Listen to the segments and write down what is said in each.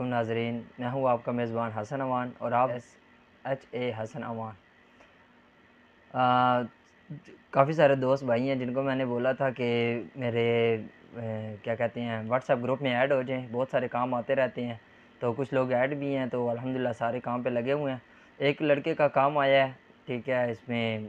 अलैक्म नाजरीन मैं हूँ आपका मेज़बान हसन अवान और आप S H A Hasan Awan काफ़ी सारे दोस्त भाई हैं जिनको मैंने बोला था कि मेरे ए, क्या कहते हैं व्हाट्सएप ग्रुप में ऐड हो जाएं बहुत सारे काम आते रहते हैं तो कुछ लोग ऐड भी हैं तो अलहमदिल्ला सारे काम पे लगे हुए हैं एक लड़के का काम आया है ठीक है इसमें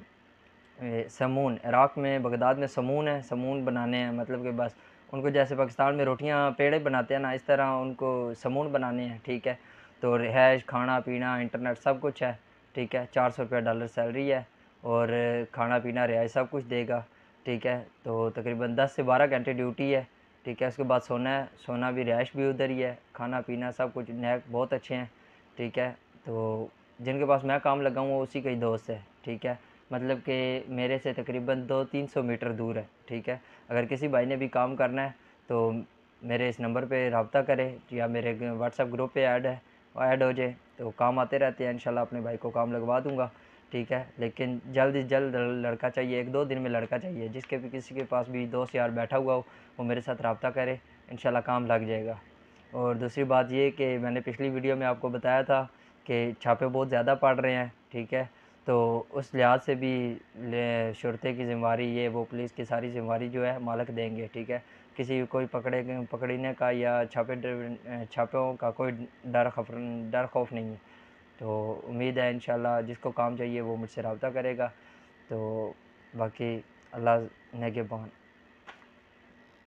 समून इराक़ में बगदाद में समून है समून बनाने हैं मतलब कि बस उनको जैसे पाकिस्तान में रोटियाँ पेड़े बनाते हैं ना इस तरह उनको समून बनाने हैं ठीक है तो रिहाइश खाना पीना इंटरनेट सब कुछ है ठीक है चार सौ रुपया डॉलर सैलरी है और खाना पीना रिहाइश सब कुछ देगा ठीक है तो तकरीबन दस से बारह घंटे ड्यूटी है ठीक है उसके बाद सोना है सोना भी रिहाइश भी उधर ही है खाना पीना सब कुछ नैक बहुत अच्छे हैं ठीक है तो जिनके पास मैं काम लगाऊँ वो उसी का ही दोस्त है ठीक है मतलब कि मेरे से तकरीबन दो तीन सौ मीटर दूर है ठीक है अगर किसी भाई ने भी काम करना है तो मेरे इस नंबर पे रबता करे या मेरे व्हाट्सअप ग्रुप पे ऐड है ऐड हो जाए तो काम आते रहते हैं इंशाल्लाह अपने भाई को काम लगवा दूँगा ठीक है लेकिन जल्द से जल्द लड़का चाहिए एक दो दिन में लड़का चाहिए जिसके भी किसी के पास भी दोस्त यार बैठा हुआ हो वो मेरे साथ रबता करे इन काम लग जाएगा और दूसरी बात ये कि मैंने पिछली वीडियो में आपको बताया था कि छापे बहुत ज़्यादा पड़ रहे हैं ठीक है तो उस लिहाज से भी शुरते की जिम्मेवारी ये वो पुलिस की सारी जिम्मेवारी जो है मालक देंगे ठीक है किसी कोई पकड़े पकड़ने का या छापे छापों का कोई डर खफर डर खौफ नहीं है तो उम्मीद है इन जिसको काम चाहिए वो मुझसे रबता करेगा तो बाकी अल्लाह बहन